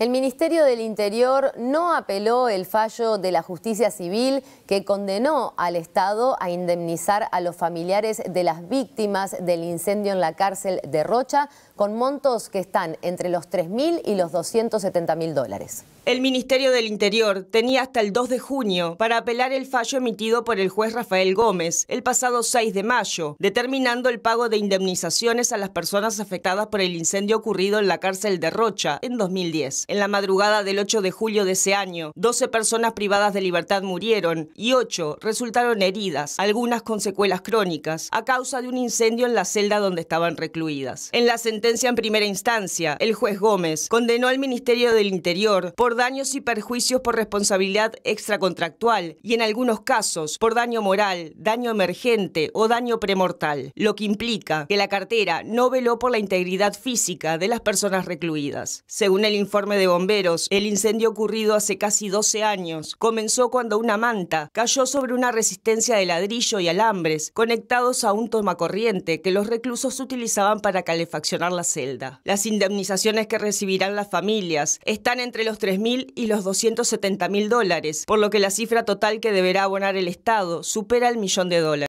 El Ministerio del Interior no apeló el fallo de la justicia civil que condenó al Estado a indemnizar a los familiares de las víctimas del incendio en la cárcel de Rocha con montos que están entre los 3.000 y los 270.000 dólares. El Ministerio del Interior tenía hasta el 2 de junio para apelar el fallo emitido por el juez Rafael Gómez el pasado 6 de mayo, determinando el pago de indemnizaciones a las personas afectadas por el incendio ocurrido en la cárcel de Rocha en 2010. En la madrugada del 8 de julio de ese año, 12 personas privadas de libertad murieron y 8 resultaron heridas, algunas con secuelas crónicas, a causa de un incendio en la celda donde estaban recluidas. En la sentencia en primera instancia, el juez Gómez condenó al Ministerio del Interior por daños y perjuicios por responsabilidad extracontractual y en algunos casos por daño moral, daño emergente o daño premortal, lo que implica que la cartera no veló por la integridad física de las personas recluidas. Según el informe de bomberos. El incendio ocurrido hace casi 12 años comenzó cuando una manta cayó sobre una resistencia de ladrillo y alambres conectados a un tomacorriente que los reclusos utilizaban para calefaccionar la celda. Las indemnizaciones que recibirán las familias están entre los 3.000 y los 270.000 dólares, por lo que la cifra total que deberá abonar el Estado supera el millón de dólares.